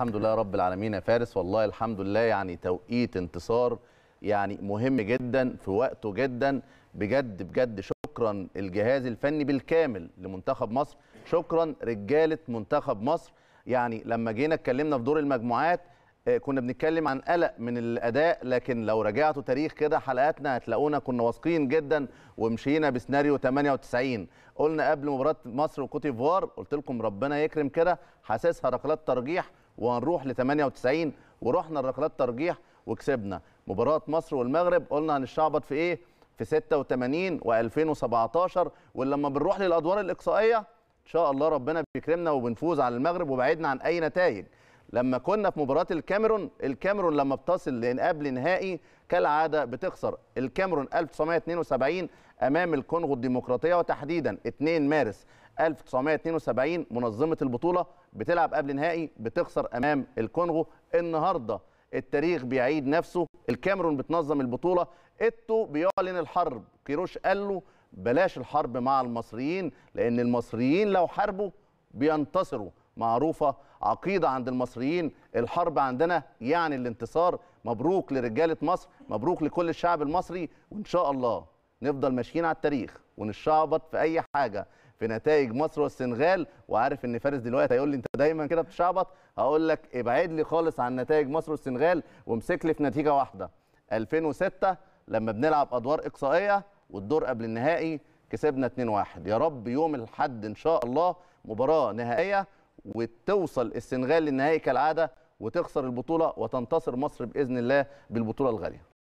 الحمد لله رب العالمين يا فارس والله الحمد لله يعني توقيت انتصار يعني مهم جدا في وقته جدا بجد بجد شكرا الجهاز الفني بالكامل لمنتخب مصر شكرا رجاله منتخب مصر يعني لما جينا اتكلمنا في دور المجموعات آه، كنا بنتكلم عن قلق من الاداء لكن لو رجعتوا تاريخ كده حلقاتنا هتلاقونا كنا واثقين جدا ومشينا بسيناريو 98 قلنا قبل مباراه مصر وكوت ديفوار قلت لكم ربنا يكرم كده حاسسها ركلات ترجيح وهنروح ل 98 ورحنا لركلات ترجيح وكسبنا مباراه مصر والمغرب قلنا هنشعبط في ايه في 86 و2017 ولما بنروح للادوار الاقصائيه ان شاء الله ربنا بيكرمنا وبنفوز على المغرب وبعدنا عن اي نتائج لما كنا في مباراه الكاميرون الكاميرون لما بتصل قبل نهائي كالعاده بتخسر الكاميرون 1972 امام الكونغو الديمقراطيه وتحديدا 2 مارس 1972 منظمه البطوله بتلعب قبل نهائي بتخسر امام الكونغو النهارده التاريخ بيعيد نفسه الكاميرون بتنظم البطوله اتو بيعلن الحرب كيروش قال له بلاش الحرب مع المصريين لان المصريين لو حاربوا بينتصروا معروفه عقيده عند المصريين الحرب عندنا يعني الانتصار مبروك لرجاله مصر مبروك لكل الشعب المصري وان شاء الله نفضل ماشيين على التاريخ ونشعبط في اي حاجه في نتائج مصر والسنغال وعارف ان فارس دلوقتي هيقول لي انت دايما كده بتشعبط هقول لك ابعد لي خالص عن نتائج مصر والسنغال وامسك لي في نتيجه واحده 2006 لما بنلعب ادوار اقصائيه والدور قبل النهائي كسبنا 2-1 يا رب يوم الاحد ان شاء الله مباراه نهائيه وتوصل السنغال للنهائي كالعاده وتخسر البطوله وتنتصر مصر باذن الله بالبطوله الغاليه